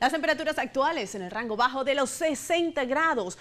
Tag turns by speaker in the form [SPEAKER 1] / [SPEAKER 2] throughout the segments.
[SPEAKER 1] Las temperaturas actuales en el rango bajo de los 60 grados.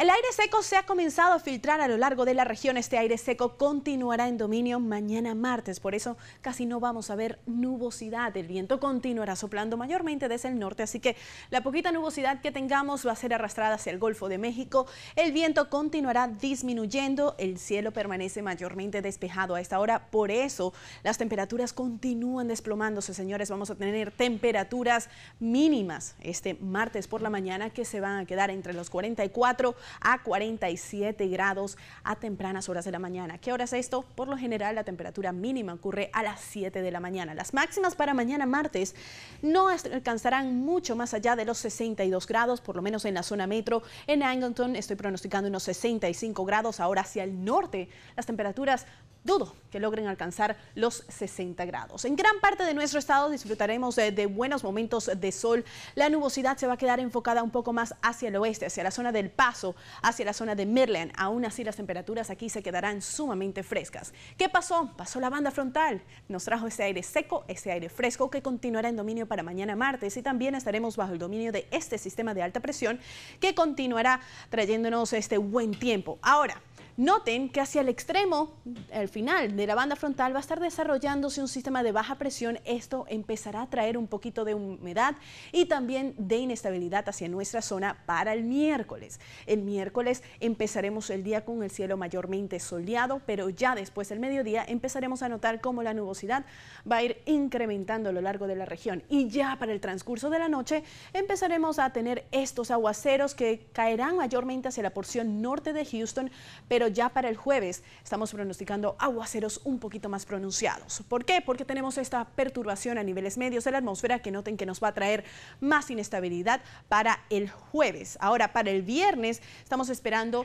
[SPEAKER 1] El aire seco se ha comenzado a filtrar a lo largo de la región. Este aire seco continuará en dominio mañana martes, por eso casi no vamos a ver nubosidad. El viento continuará soplando mayormente desde el norte, así que la poquita nubosidad que tengamos va a ser arrastrada hacia el Golfo de México. El viento continuará disminuyendo, el cielo permanece mayormente despejado a esta hora, por eso las temperaturas continúan desplomándose, señores. Vamos a tener temperaturas mínimas este martes por la mañana que se van a quedar entre los 44 a 47 grados a tempranas horas de la mañana. ¿Qué hora es esto? Por lo general la temperatura mínima ocurre a las 7 de la mañana. Las máximas para mañana martes no alcanzarán mucho más allá de los 62 grados, por lo menos en la zona metro. En Angleton estoy pronosticando unos 65 grados. Ahora hacia el norte las temperaturas dudo que logren alcanzar los 60 grados. En gran parte de nuestro estado disfrutaremos de, buenos momentos de sol. La nubosidad se va a quedar enfocada un poco más hacia el oeste, hacia la zona del Paso, hacia la zona de Maryland. Aún así las temperaturas aquí se quedarán sumamente frescas. ¿Qué pasó? Pasó la banda frontal. Nos trajo ese aire seco, ese aire fresco que continuará en dominio para mañana martes y también estaremos bajo el dominio de este sistema de alta presión que continuará trayéndonos este buen tiempo. Ahora, Noten que hacia el extremo, al final de la banda frontal, va a estar desarrollándose un sistema de baja presión. Esto empezará a traer un poquito de humedad y también de inestabilidad hacia nuestra zona para el miércoles. El miércoles empezaremos el día con el cielo mayormente soleado, pero ya después del mediodía empezaremos a notar cómo la nubosidad va a ir incrementando a lo largo de la región. Y ya para el transcurso de la noche empezaremos a tener estos aguaceros que caerán mayormente hacia la porción norte de Houston, pero pero ya para el jueves estamos pronosticando aguaceros un poquito más pronunciados. ¿Por qué? Porque tenemos esta perturbación a niveles medios de la atmósfera que noten que nos va a traer más inestabilidad para el jueves. Ahora, para el viernes estamos esperando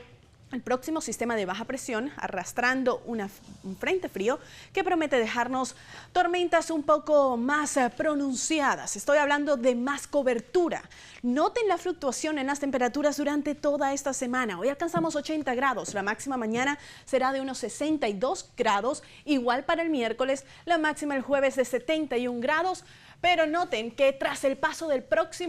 [SPEAKER 1] el próximo sistema de baja presión arrastrando un frente frío que promete dejarnos tormentas un poco más eh, pronunciadas. Estoy hablando de más cobertura. Noten la fluctuación en las temperaturas durante toda esta semana. Hoy alcanzamos 80 grados, la máxima mañana será de unos 62 grados, igual para el miércoles, la máxima el jueves de 71 grados, pero noten que tras el paso del próximo